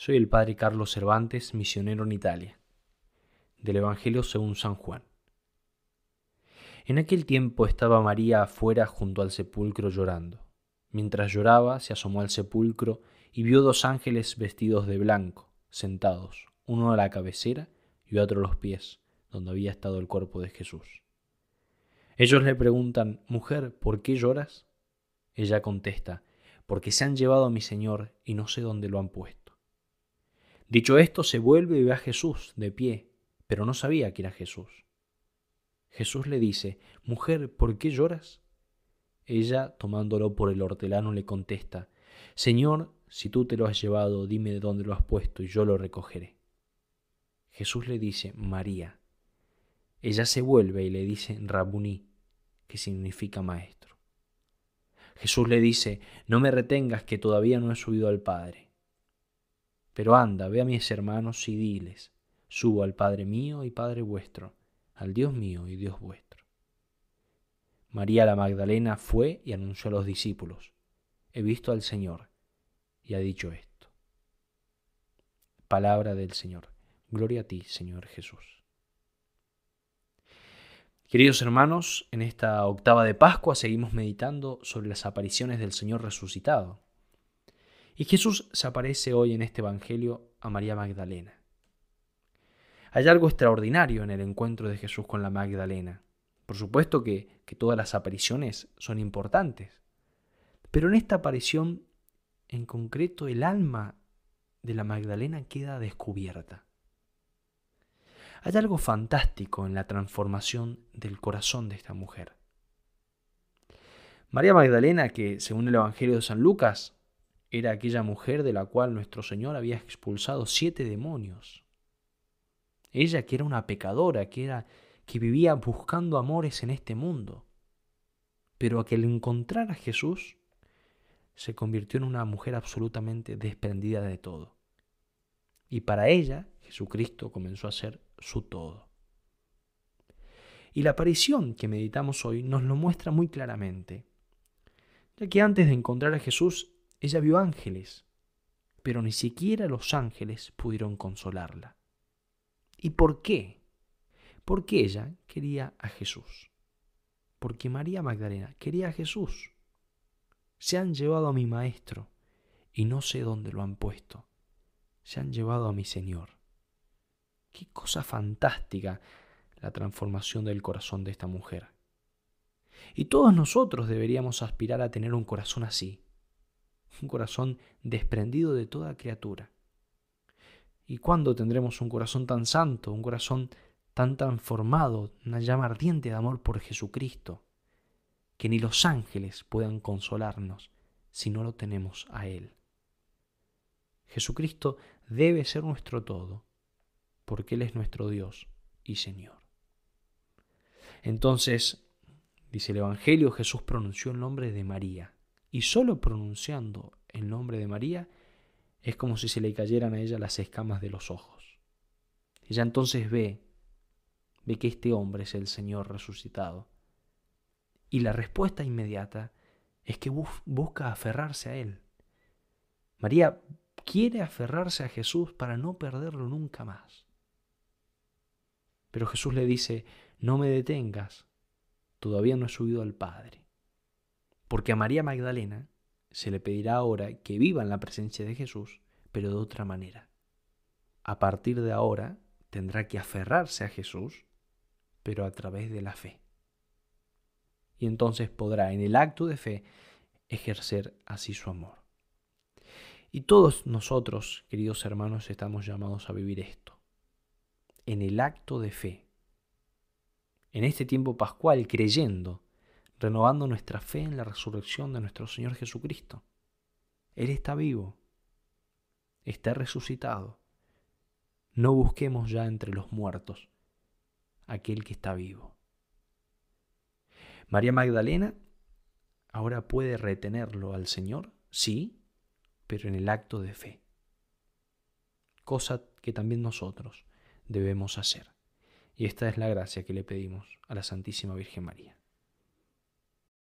Soy el padre Carlos Cervantes, misionero en Italia, del Evangelio según San Juan. En aquel tiempo estaba María afuera junto al sepulcro llorando. Mientras lloraba, se asomó al sepulcro y vio dos ángeles vestidos de blanco, sentados, uno a la cabecera y otro a los pies, donde había estado el cuerpo de Jesús. Ellos le preguntan, Mujer, ¿por qué lloras? Ella contesta, Porque se han llevado a mi Señor y no sé dónde lo han puesto. Dicho esto, se vuelve y ve a Jesús de pie, pero no sabía que era Jesús. Jesús le dice, Mujer, ¿por qué lloras? Ella, tomándolo por el hortelano, le contesta, Señor, si tú te lo has llevado, dime de dónde lo has puesto y yo lo recogeré. Jesús le dice, María. Ella se vuelve y le dice, Rabuní, que significa maestro. Jesús le dice, No me retengas que todavía no he subido al Padre pero anda, ve a mis hermanos y diles, subo al Padre mío y Padre vuestro, al Dios mío y Dios vuestro. María la Magdalena fue y anunció a los discípulos, he visto al Señor, y ha dicho esto. Palabra del Señor. Gloria a ti, Señor Jesús. Queridos hermanos, en esta octava de Pascua seguimos meditando sobre las apariciones del Señor resucitado, y Jesús se aparece hoy en este Evangelio a María Magdalena. Hay algo extraordinario en el encuentro de Jesús con la Magdalena. Por supuesto que, todas las apariciones son importantes, pero en esta aparición en concreto el alma de la Magdalena queda descubierta. Hay algo fantástico en la transformación del corazón de esta mujer. María Magdalena, que según el Evangelio de San Lucas era aquella mujer de la cual nuestro Señor había expulsado siete demonios. Ella que era una pecadora, que era que vivía buscando amores en este mundo. Pero que al encontrar a Jesús se convirtió en una mujer absolutamente desprendida de todo. Y para ella Jesucristo comenzó a ser su todo. Y la aparición que meditamos hoy nos lo muestra muy claramente, ya que antes de encontrar a Jesús ella vio ángeles, pero ni siquiera los ángeles pudieron consolarla. ¿Y por qué? Porque ella quería a Jesús. Porque María Magdalena quería a Jesús. Se han llevado a mi Maestro y no sé dónde lo han puesto. Se han llevado a mi Señor. Qué cosa fantástica la transformación del corazón de esta mujer. Y todos nosotros deberíamos aspirar a tener un corazón así, un corazón desprendido de toda criatura. ¿Y cuándo tendremos un corazón tan santo, un corazón tan transformado, una llama ardiente de amor por Jesucristo, que ni los ángeles puedan consolarnos si no lo tenemos a Él? Jesucristo debe ser nuestro todo, porque Él es nuestro Dios y Señor. Entonces, dice el Evangelio, Jesús pronunció el nombre de María y solo pronunciando el nombre de María es como si se le cayeran a ella las escamas de los ojos. Ella entonces ve, ve que este hombre es el Señor resucitado. Y la respuesta inmediata es que busca aferrarse a Él. María quiere aferrarse a Jesús para no perderlo nunca más. Pero Jesús le dice, no me detengas, todavía no he subido al Padre. Porque a María Magdalena se le pedirá ahora que viva en la presencia de Jesús, pero de otra manera. A partir de ahora tendrá que aferrarse a Jesús, pero a través de la fe. Y entonces podrá en el acto de fe ejercer así su amor. Y todos nosotros, queridos hermanos, estamos llamados a vivir esto. En el acto de fe. En este tiempo pascual, creyendo renovando nuestra fe en la resurrección de nuestro Señor Jesucristo. Él está vivo, está resucitado. No busquemos ya entre los muertos aquel que está vivo. María Magdalena ahora puede retenerlo al Señor, sí, pero en el acto de fe. Cosa que también nosotros debemos hacer. Y esta es la gracia que le pedimos a la Santísima Virgen María.